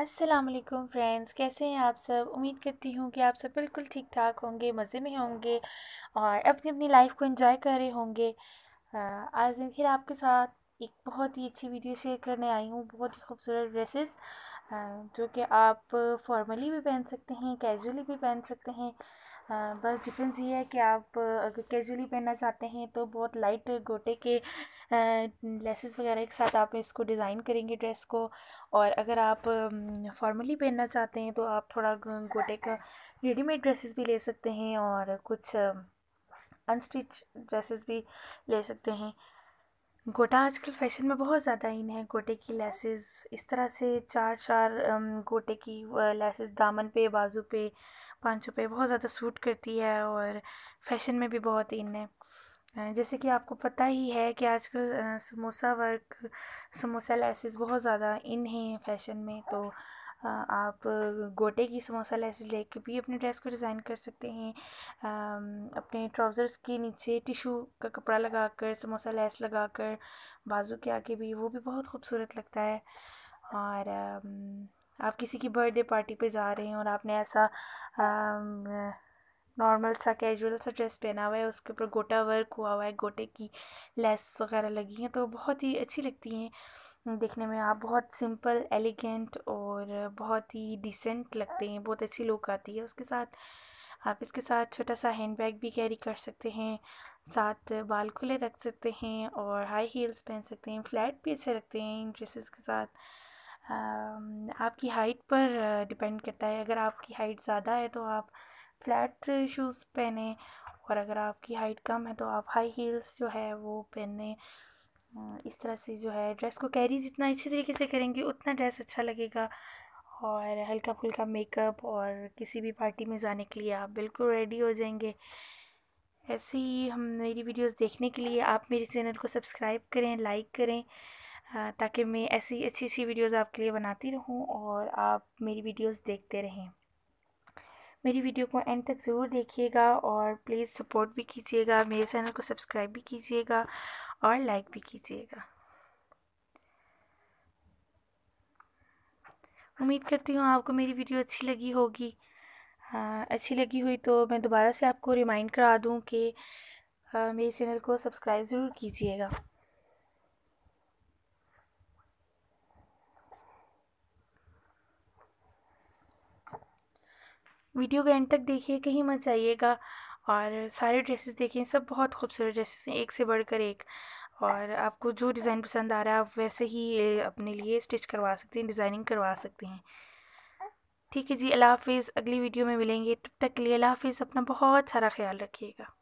Aslam friends कैसे हैं आप सब उम्मीद करती हूँ कि आप सब बिल्कुल ठीक ठाक होंगे मज़े में होंगे और अपनी अपनी लाइफ को एंजॉय कर रहे होंगे आज मैं फिर आपके साथ एक बहुत ही अच्छी वीडियो शेयर करने आई हूँ बहुत ही खूबसूरत ड्रेसेस जो कि आप फॉर्मली भी पहन सकते हैं कैजुअली भी पहन सकते हैं हाँ, बस डिफरेंस ये है कि आप अगर कैजुअली पहनना चाहते हैं तो बहुत लाइट गोटे के लेसेस वगैरह के साथ आप इसको डिज़ाइन करेंगे ड्रेस को और अगर आप फॉर्मली पहनना चाहते हैं तो आप थोड़ा गोटे का रेडीमेड ड्रेसेस भी ले सकते हैं और कुछ अनस्टिच ड्रेसेस भी ले सकते हैं गोटा आजकल फैशन में बहुत ज़्यादा इन है गोटे की लेसेस इस तरह से चार चार गोटे की लेसेस दामन पे बाजू पे पांचों पे बहुत ज़्यादा सूट करती है और फैशन में भी बहुत इन है जैसे कि आपको पता ही है कि आजकल समोसा वर्क समोसा लेसेस बहुत ज़्यादा इन है फैशन में तो हाँ, आप गोटे की समोसा लेस लेके भी अपने ड्रेस को डिज़ाइन कर सकते हैं अपने ट्राउज़र्स के नीचे टिशू का कपड़ा लगाकर समोसा लेस लगाकर बाजू के आगे भी वो भी बहुत खूबसूरत लगता है और आप किसी की बर्थडे पार्टी पे जा रहे हैं और आपने ऐसा नॉर्मल सा कैजुअल सा ड्रेस पहना हुआ है उसके ऊपर गोटा वर्क हुआ हुआ है गोटे की लेस वगैरह लगी हैं तो बहुत ही अच्छी लगती हैं देखने में आप बहुत सिंपल एलिगेंट और बहुत ही डिसेंट लगते हैं बहुत अच्छी लुक आती है उसके साथ आप इसके साथ छोटा सा हैंड बैग भी कैरी कर सकते हैं साथ बाल खुले रख सकते हैं और हाई हील्स पहन सकते हैं फ्लैट भी अच्छे लगते हैं इन ड्रेसेस के साथ आपकी हाइट पर डिपेंड करता है अगर आपकी हाइट ज़्यादा है तो आप फ्लैट शूज़ पहने और अगर आपकी हाइट कम है तो आप हाई हील्स जो है वो पहने इस तरह से जो है ड्रेस को कैरी जितना अच्छे तरीके से करेंगे उतना ड्रेस अच्छा लगेगा और हल्का फुल्का मेकअप और किसी भी पार्टी में जाने के लिए आप बिल्कुल रेडी हो जाएंगे ऐसे ही हम मेरी वीडियोस देखने के लिए आप मेरे चैनल को सब्सक्राइब करें लाइक करें ताकि मैं ऐसी अच्छी अच्छी वीडियोस आपके लिए बनाती रहूं और आप मेरी वीडियोस देखते रहें मेरी वीडियो को एंड तक ज़रूर देखिएगा और प्लीज़ सपोर्ट भी कीजिएगा मेरे चैनल को सब्सक्राइब भी कीजिएगा और लाइक भी कीजिएगा उम्मीद करती हूँ आपको मेरी वीडियो अच्छी लगी होगी आ, हाँ, अच्छी लगी हुई तो मैं दोबारा से आपको रिमाइंड करा दूँ कि मेरे चैनल को सब्सक्राइब ज़रूर कीजिएगा वीडियो के एंड तक देखिए कहीं मत जाइएगा और सारे ड्रेसेस देखिए सब बहुत खूबसूरत ड्रेसेस हैं एक से बढ़कर एक और आपको जो डिज़ाइन पसंद आ रहा है आप वैसे ही अपने लिए स्टिच करवा सकते हैं डिज़ाइनिंग करवा सकते हैं ठीक है जी अल्लाह हाफिज़ अगली वीडियो में मिलेंगे तब तक के लिए अल्लाह हाफिज़ अपना बहुत सारा ख्याल रखिएगा